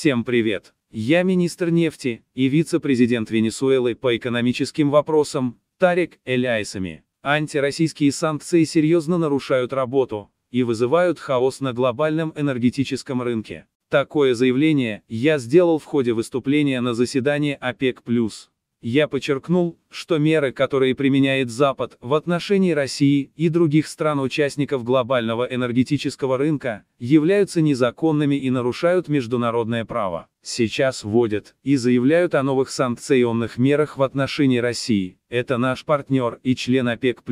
Всем привет! Я министр нефти и вице-президент Венесуэлы по экономическим вопросам Тарик Эляйсами. Антироссийские санкции серьезно нарушают работу и вызывают хаос на глобальном энергетическом рынке. Такое заявление я сделал в ходе выступления на заседании ОПЕК+. Я подчеркнул, что меры, которые применяет Запад в отношении России и других стран-участников глобального энергетического рынка, являются незаконными и нарушают международное право. Сейчас вводят и заявляют о новых санкционных мерах в отношении России. Это наш партнер и член ОПЕК+,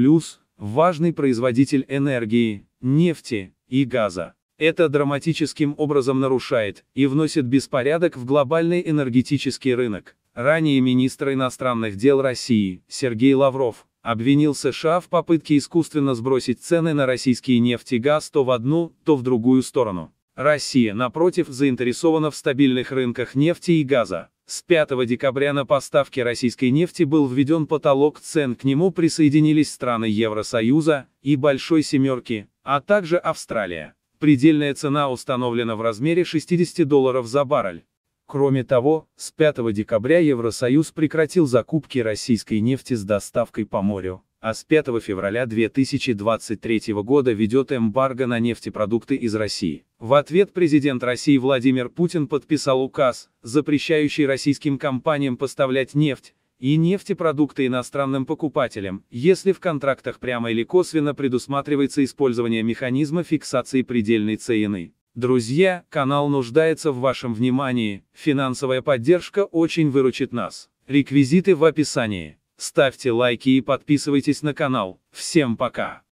важный производитель энергии, нефти и газа. Это драматическим образом нарушает и вносит беспорядок в глобальный энергетический рынок. Ранее министр иностранных дел России, Сергей Лавров, обвинил США в попытке искусственно сбросить цены на российские нефть и газ то в одну, то в другую сторону. Россия, напротив, заинтересована в стабильных рынках нефти и газа. С 5 декабря на поставки российской нефти был введен потолок цен, к нему присоединились страны Евросоюза и Большой Семерки, а также Австралия. Предельная цена установлена в размере 60 долларов за баррель. Кроме того, с 5 декабря Евросоюз прекратил закупки российской нефти с доставкой по морю, а с 5 февраля 2023 года ведет эмбарго на нефтепродукты из России. В ответ президент России Владимир Путин подписал указ, запрещающий российским компаниям поставлять нефть и нефтепродукты иностранным покупателям, если в контрактах прямо или косвенно предусматривается использование механизма фиксации предельной цены. Друзья, канал нуждается в вашем внимании, финансовая поддержка очень выручит нас. Реквизиты в описании. Ставьте лайки и подписывайтесь на канал. Всем пока!